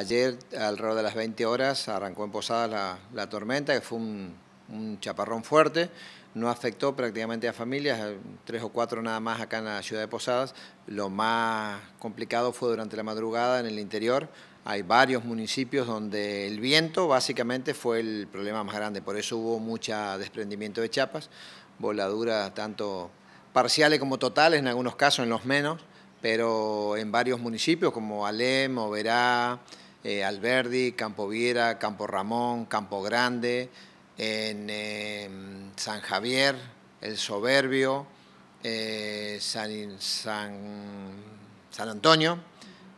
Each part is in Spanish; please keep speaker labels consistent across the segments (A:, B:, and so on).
A: Ayer, alrededor de las 20 horas, arrancó en Posadas la, tormenta, que fue un, un, chaparrón fuerte. No afectó prácticamente a familias, eh, tres o cuatro nada más acá en la ciudad de Posadas. Lo más complicado fue durante la madrugada en el interior. Hay varios municipios donde el viento básicamente fue el problema más grande. Por eso hubo mucho desprendimiento de chapas, voladuras tanto parciales como totales, en algunos casos en los menos, pero en varios municipios como Alem, Oberá, eh, Alberdi, Campo Viera, Campo Ramón, Campo Grande, en em, San Javier, El Soberbio, eh, San, Antonio,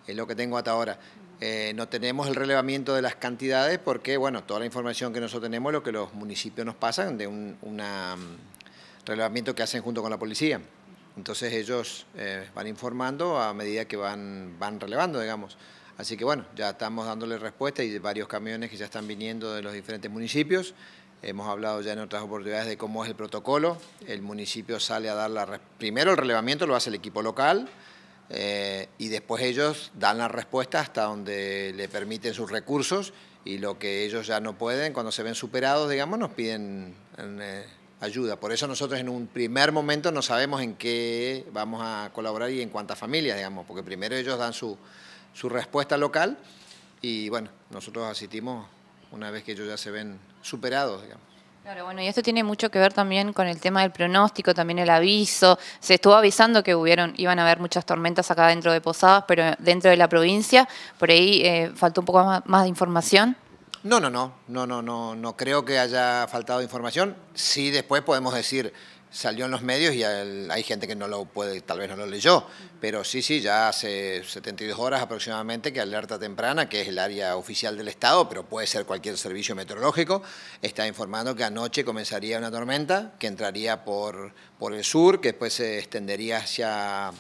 A: es lo que tengo hasta ahora. Eh, no tenemos el relevamiento de las cantidades porque, bueno, toda la información que nosotros tenemos es lo que los municipios nos pasan de un mm, relevamiento que hacen junto con la policía. Entonces ellos van informando a medida que van, van relevando, digamos. Así que bueno, ya estamos dándole respuesta y varios camiones que ya están viniendo de los diferentes municipios. Hemos hablado ya en otras oportunidades de cómo es el protocolo. El municipio sale a dar la... Primero el relevamiento lo hace el equipo local eh, y después ellos dan la respuesta hasta donde le permiten sus recursos y lo que ellos ya no pueden, cuando se ven superados, digamos, nos piden eh, ayuda. Por eso nosotros en un primer momento no sabemos en qué vamos a colaborar y en cuántas familias, digamos, porque primero ellos dan su su respuesta local y bueno, nosotros asistimos una vez que ellos ya se ven superados, digamos.
B: Claro, bueno, y esto tiene mucho que ver también con el tema del pronóstico, también el aviso. Se estuvo avisando que hubieron, iban a haber muchas tormentas acá dentro de Posadas, pero dentro de la provincia, por ahí eh, faltó un poco más, de información.
A: No, no, no, no, no, no, no creo que haya faltado información. Sí, después podemos decir salió en los medios y hay gente que no lo puede, tal vez no lo leyó, pero sí, sí, ya hace 72 horas aproximadamente que Alerta Temprana, que es el área oficial del Estado, pero puede ser cualquier servicio meteorológico, está informando que anoche comenzaría una tormenta que entraría por, por el sur, que después se extendería hacia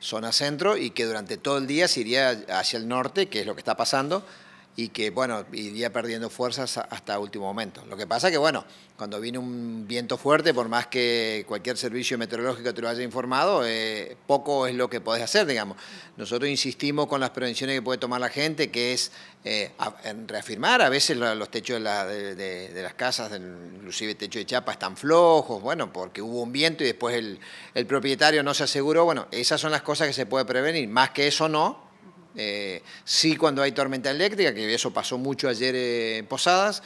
A: zona centro y que durante todo el día se iría hacia el norte, que es lo que está pasando, y que, bueno, iría perdiendo fuerzas hasta último momento. Lo que pasa que, bueno, cuando viene un viento fuerte, por más que cualquier servicio meteorológico te lo haya informado, eh, poco es lo que podés hacer, digamos. Nosotros insistimos con las prevenciones que puede tomar la gente, que es eh, reafirmar, a veces los techos de, las casas, inclusive el techo de chapa, están flojos, bueno, porque hubo un viento y después el, el propietario no se aseguró, bueno, esas son las cosas que se puede prevenir, más que eso no, eh, sí cuando hay tormenta eléctrica, que eso pasó mucho ayer eh, en Posadas,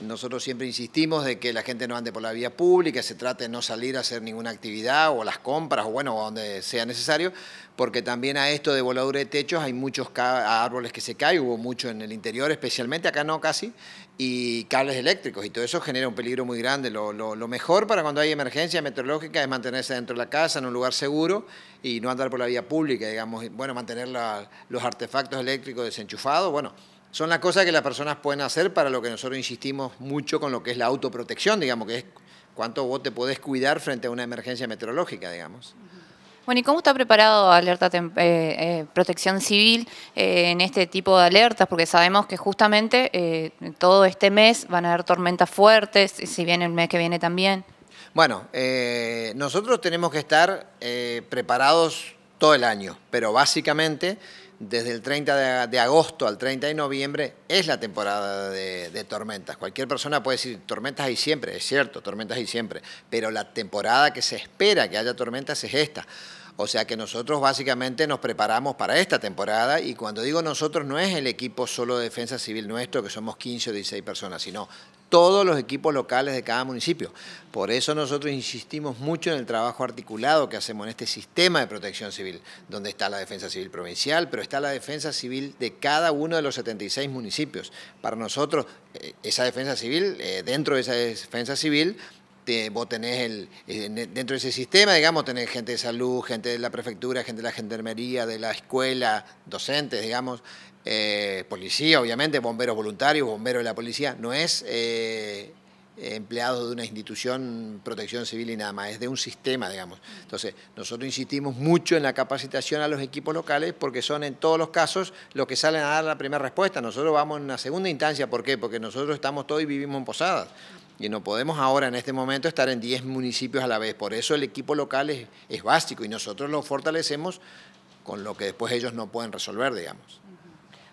A: nosotros siempre insistimos de que la gente no ande por la vía pública, se trate de no salir a hacer ninguna actividad o las compras o bueno, donde sea necesario, porque también a esto de voladura de techos hay muchos árboles que se caen, hubo mucho en el interior, especialmente acá no casi, y cables eléctricos y todo eso genera un peligro muy grande. Lo, mejor para cuando hay emergencia meteorológica es mantenerse dentro de la casa, en un lugar seguro y no andar por la vía pública, digamos, bueno, mantener los artefactos eléctricos desenchufados, bueno son las cosas que las personas pueden hacer para lo que nosotros insistimos mucho con lo que es la autoprotección, digamos, que es cuánto vos te podés cuidar frente a una emergencia meteorológica, digamos.
B: Bueno, ¿y cómo está preparado Alerta eh, eh, Protección Civil eh, en este tipo de alertas? Porque sabemos que justamente todo este mes van a haber tormentas fuertes, si bien el mes que viene también.
A: Bueno, nosotros tenemos que estar preparados todo el año, pero básicamente desde el 30 de, agosto al 30 de noviembre es la temporada de, tormentas. Cualquier persona puede decir, tormentas hay siempre, es cierto, tormentas hay siempre, pero la temporada que se espera que haya tormentas es esta. O sea que nosotros básicamente nos preparamos para esta temporada y cuando digo nosotros no es el equipo solo de defensa civil nuestro, que somos 15 o 16 personas, sino todos los equipos locales de cada municipio. Por eso nosotros insistimos mucho en el trabajo articulado que hacemos en este sistema de protección civil, donde está la defensa civil provincial, pero está la defensa civil de cada uno de los 76 municipios. Para nosotros, eh, esa defensa civil, eh, dentro de esa defensa civil, vos tenés el, eh, dentro de ese sistema, digamos, tenés gente de salud, gente de la prefectura, gente de la gendarmería, de la escuela, docentes, digamos, eh, policía, obviamente, bomberos voluntarios, bomberos de la policía, no es eh, empleado de una institución protección civil y nada más, es de un sistema, digamos. Entonces, nosotros insistimos mucho en la capacitación a los equipos locales porque son en todos los casos los que salen a dar la primera respuesta. Nosotros vamos en la segunda instancia, ¿por qué? Porque nosotros estamos todos y vivimos en Posadas. Y no podemos ahora, en este momento, estar en 10 municipios a la vez. Por eso el equipo local es básico y nosotros lo fortalecemos con lo que después ellos no pueden resolver, digamos.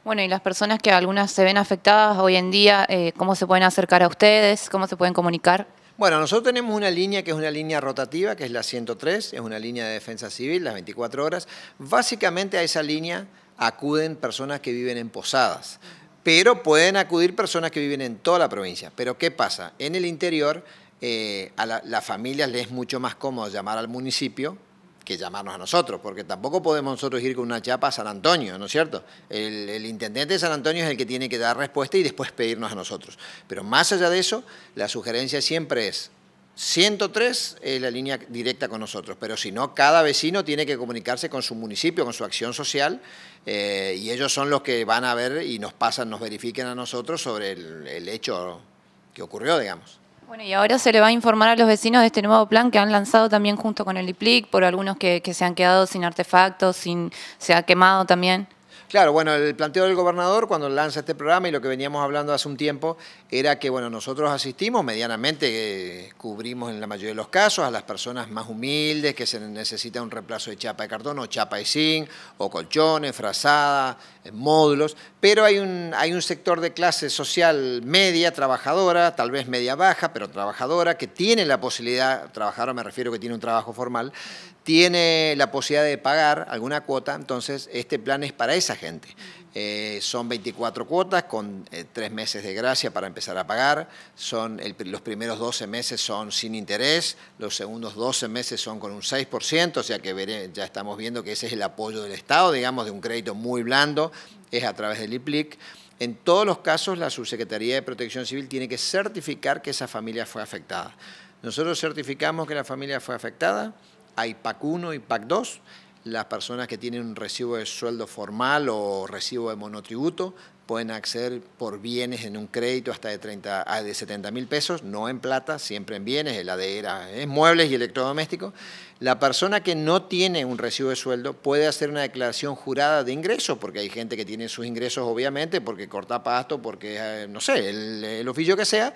B: Bueno, y las personas que algunas se ven afectadas hoy en día, eh, ¿cómo se pueden acercar a ustedes? ¿Cómo se pueden comunicar?
A: Bueno, nosotros tenemos una línea que es una línea rotativa, que es la 103, es una línea de defensa civil, las 24 horas. Básicamente a esa línea acuden personas que viven en posadas, pero pueden acudir personas que viven en toda la provincia. Pero ¿qué pasa? En el interior, eh, a las familias les es mucho más cómodo llamar al municipio que llamarnos a nosotros, porque tampoco podemos nosotros ir con una chapa a San Antonio, ¿no es cierto? El, intendente de San Antonio es el que tiene que dar respuesta y después pedirnos a nosotros. Pero más allá de eso, la sugerencia siempre es 103 es la línea directa con nosotros, pero si no, cada vecino tiene que comunicarse con su municipio, con su acción social, eh, y ellos son los que van a ver y nos pasan, nos verifiquen a nosotros sobre el hecho que ocurrió, digamos.
B: Bueno, y ahora se le va a informar a los vecinos de este nuevo plan que han lanzado también junto con el IPLIC, por algunos que, que se han quedado sin artefactos, sin, se ha quemado también.
A: Claro, bueno, el planteo del gobernador cuando lanza este programa y lo que veníamos hablando hace un tiempo era que, bueno, nosotros asistimos medianamente, eh, cubrimos en la mayoría de los casos a las personas más humildes que se necesita un reemplazo de chapa de cartón o chapa de zinc o colchones, frazada, eh, módulos, pero hay un, hay un sector de clase social media, trabajadora, tal vez media baja, pero trabajadora, que tiene la posibilidad, trabajadora me refiero que tiene un trabajo formal, tiene la posibilidad de pagar alguna cuota, entonces este plan es para esas gente. Eh, son 24 cuotas con eh, tres meses de gracia para empezar a pagar. Son los primeros 12 meses son sin interés, los segundos 12 meses son con un 6%, o sea que ya estamos viendo que ese es el apoyo del Estado, digamos, de un crédito muy blando, es a través del IPLIC. En todos los casos, la Subsecretaría de Protección Civil tiene que certificar que esa familia fue afectada. Nosotros certificamos que la familia fue afectada, hay PAC 1 y PAC 2, las personas que tienen un recibo de sueldo formal o recibo de monotributo pueden acceder por bienes en un crédito hasta de, 30, ah, de 70 mil pesos, no en plata, siempre en bienes, heladera, muebles y electrodomésticos. La persona que no tiene un recibo de sueldo puede hacer una declaración jurada de ingresos, porque hay gente que tiene sus ingresos obviamente, porque corta pasto, porque, eh, no sé, el, el oficio que sea,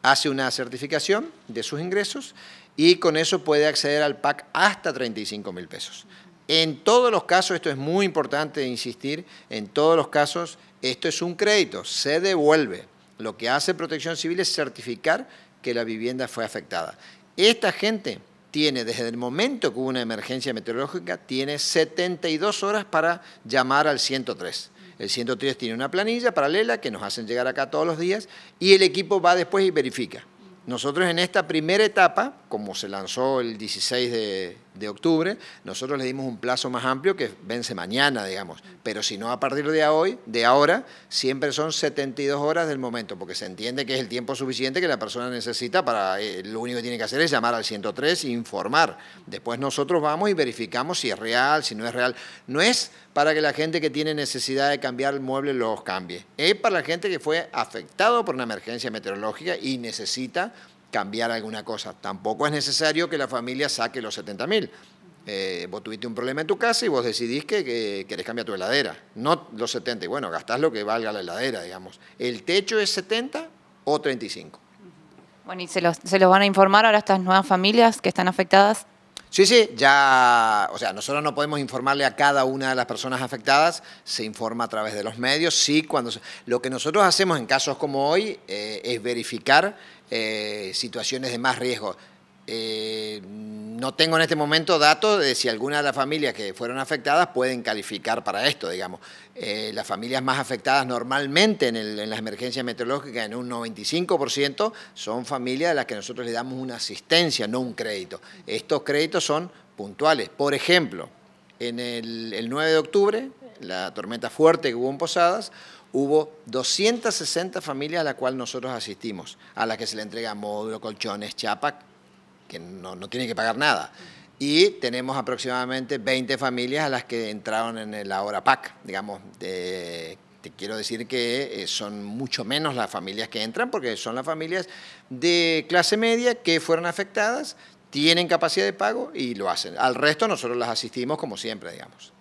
A: hace una certificación de sus ingresos y con eso puede acceder al PAC hasta 35 mil pesos. En todos los casos, esto es muy importante insistir, en todos los casos esto es un crédito, se devuelve. Lo que hace Protección Civil es certificar que la vivienda fue afectada. Esta gente tiene, desde el momento que hubo una emergencia meteorológica, tiene 72 horas para llamar al 103. El 103 tiene una planilla paralela que nos hacen llegar acá todos los días y el equipo va después y verifica. Nosotros en esta primera etapa, como se lanzó el 16 de, de octubre, nosotros le dimos un plazo más amplio que vence mañana, digamos, pero si no a partir de hoy, de ahora, siempre son 72 horas del momento, porque se entiende que es el tiempo suficiente que la persona necesita para, eh, lo único que tiene que hacer es llamar al 103 e informar. Después nosotros vamos y verificamos si es real, si no es real. No es para que la gente que tiene necesidad de cambiar el mueble los cambie, es para la gente que fue afectado por una emergencia meteorológica y necesita cambiar alguna cosa. Tampoco es necesario que la familia saque los 70.000. Eh, vos tuviste un problema en tu casa y vos decidís que, querés cambiar tu heladera, no los 70. bueno, gastás lo que valga la heladera, digamos. El techo es 70 o 35.
B: Bueno, ¿y se los, van a informar ahora estas nuevas familias que están afectadas?
A: Sí, sí, ya, o sea, nosotros no podemos informarle a cada una de las personas afectadas, se informa a través de los medios, sí, cuando... lo que nosotros hacemos en casos como hoy eh, es verificar eh, situaciones de más riesgo. Eh, no tengo en este momento datos de si alguna de las familias que fueron afectadas pueden calificar para esto, digamos. Eh, las familias más afectadas normalmente en, las emergencias meteorológicas, en un 95%, son familias a las que nosotros le damos una asistencia, no un crédito. Estos créditos son puntuales. Por ejemplo, en el 9 de octubre la tormenta fuerte que hubo en Posadas, hubo 260 familias a las cuales nosotros asistimos, a las que se le entrega módulo, colchones, chapa, que no, tienen que pagar nada. Y tenemos aproximadamente 20 familias a las que entraron en la hora PAC, digamos, te quiero decir que eh, son mucho menos las familias que entran, porque son las familias de clase media que fueron afectadas, tienen capacidad de pago y lo hacen. Al resto nosotros las asistimos como siempre, digamos.